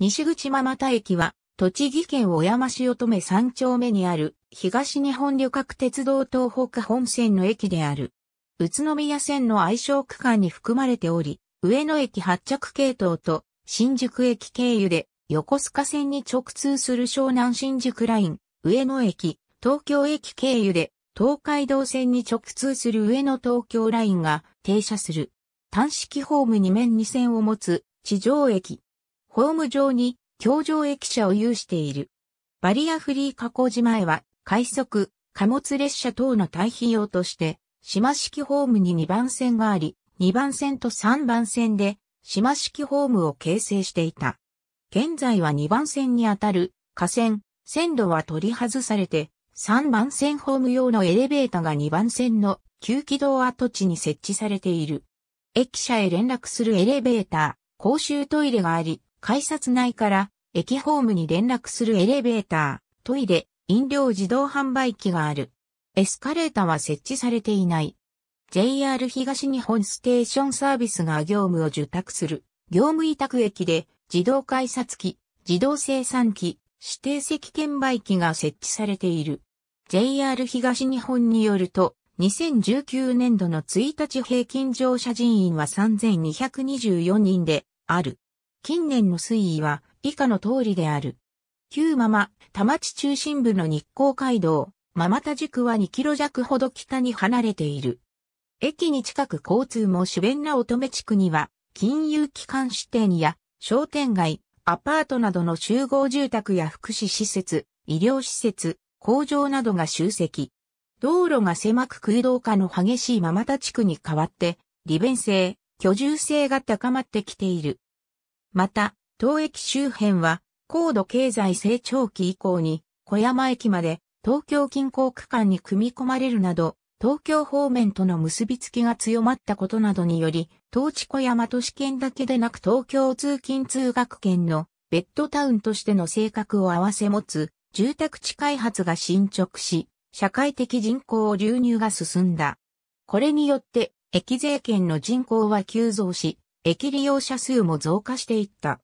西口真又駅は、栃木県小山市乙女三丁目にある、東日本旅客鉄道東北本線の駅である。宇都宮線の愛称区間に含まれており、上野駅発着系統と新宿駅経由で横須賀線に直通する湘南新宿ライン、上野駅、東京駅経由で東海道線に直通する上野東京ラインが停車する。単式ホーム2面2線を持つ地上駅。ホーム上に橋上駅舎を有している。バリアフリー加工時前は、快速、貨物列車等の対比用として、島式ホームに2番線があり、2番線と3番線で、島式ホームを形成していた。現在は2番線にあたる、河川、線路は取り外されて、3番線ホーム用のエレベーターが2番線の旧軌道跡地に設置されている。駅舎へ連絡するエレベーター、公衆トイレがあり、改札内から駅ホームに連絡するエレベーター、トイレ、飲料自動販売機がある。エスカレーターは設置されていない。JR 東日本ステーションサービスが業務を受託する。業務委託駅で自動改札機、自動生産機、指定席券売機が設置されている。JR 東日本によると、2019年度の1日平均乗車人員は3224人である。近年の推移は以下の通りである。旧まま、田町中心部の日光街道、ままた区は2キロ弱ほど北に離れている。駅に近く交通も主弁な乙女地区には、金融機関支店や商店街、アパートなどの集合住宅や福祉施設、医療施設、工場などが集積。道路が狭く空洞化の激しいままた地区に変わって、利便性、居住性が高まってきている。また、当駅周辺は、高度経済成長期以降に、小山駅まで東京近郊区間に組み込まれるなど、東京方面との結びつきが強まったことなどにより、東地小山都市圏だけでなく東京通勤通学圏のベッドタウンとしての性格を合わせ持つ住宅地開発が進捗し、社会的人口流入が進んだ。これによって、駅税圏の人口は急増し、駅利用者数も増加していった。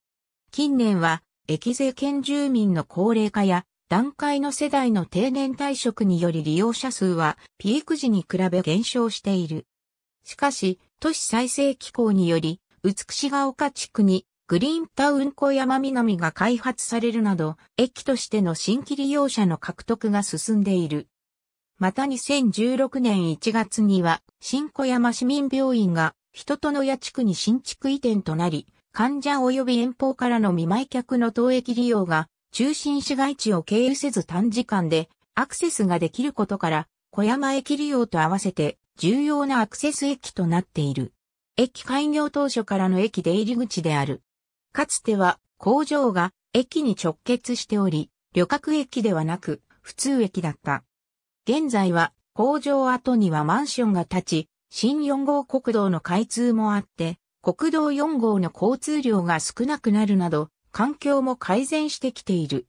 近年は、駅税県住民の高齢化や、段階の世代の定年退職により利用者数は、ピーク時に比べ減少している。しかし、都市再生機構により、美しが丘地区にグリーンタウン小山南が開発されるなど、駅としての新規利用者の獲得が進んでいる。また2016年1月には、新小山市民病院が人との屋地区に新築移転となり、患者及び遠方からの舞い客の投益利用が中心市街地を経由せず短時間でアクセスができることから小山駅利用と合わせて重要なアクセス駅となっている。駅開業当初からの駅出入り口である。かつては工場が駅に直結しており、旅客駅ではなく普通駅だった。現在は工場跡にはマンションが建ち、新4号国道の開通もあって、国道4号の交通量が少なくなるなど、環境も改善してきている。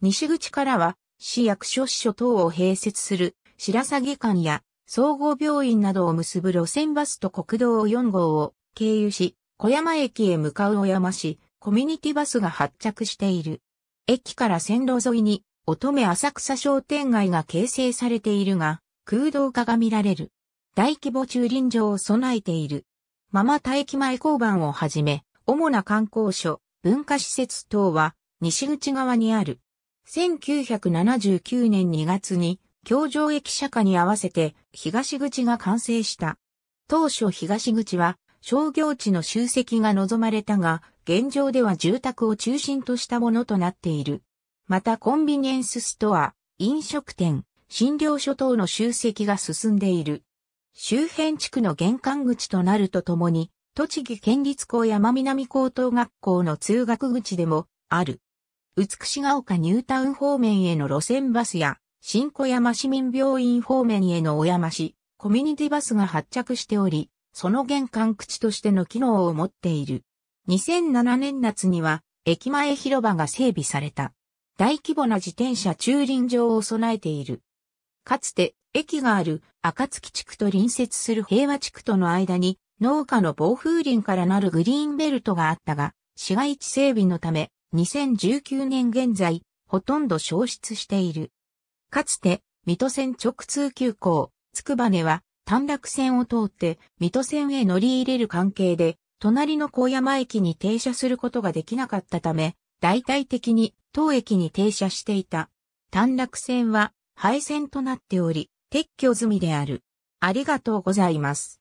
西口からは、市役所支所等を併設する白鷺館や総合病院などを結ぶ路線バスと国道4号を経由し、小山駅へ向かう小山市、コミュニティバスが発着している。駅から線路沿いに、乙女浅草商店街が形成されているが、空洞化が見られる。大規模駐輪場を備えている。ママ大駅前交番をはじめ、主な観光所、文化施設等は西口側にある。1979年2月に、京城駅舎下に合わせて東口が完成した。当初東口は商業地の集積が望まれたが、現状では住宅を中心としたものとなっている。またコンビニエンスストア、飲食店、診療所等の集積が進んでいる。周辺地区の玄関口となるとともに、栃木県立高山南高等学校の通学口でもある。美しが丘ニュータウン方面への路線バスや、新小山市民病院方面への小山市、コミュニティバスが発着しており、その玄関口としての機能を持っている。2007年夏には、駅前広場が整備された。大規模な自転車駐輪場を備えている。かつて、駅がある赤月地区と隣接する平和地区との間に農家の防風林からなるグリーンベルトがあったが、市街地整備のため2019年現在、ほとんど消失している。かつて、水戸線直通急行、つくばねは短絡線を通って水戸線へ乗り入れる関係で、隣の高山駅に停車することができなかったため、大体的に当駅に停車していた。短絡線は廃線となっており、撤去済みである。ありがとうございます。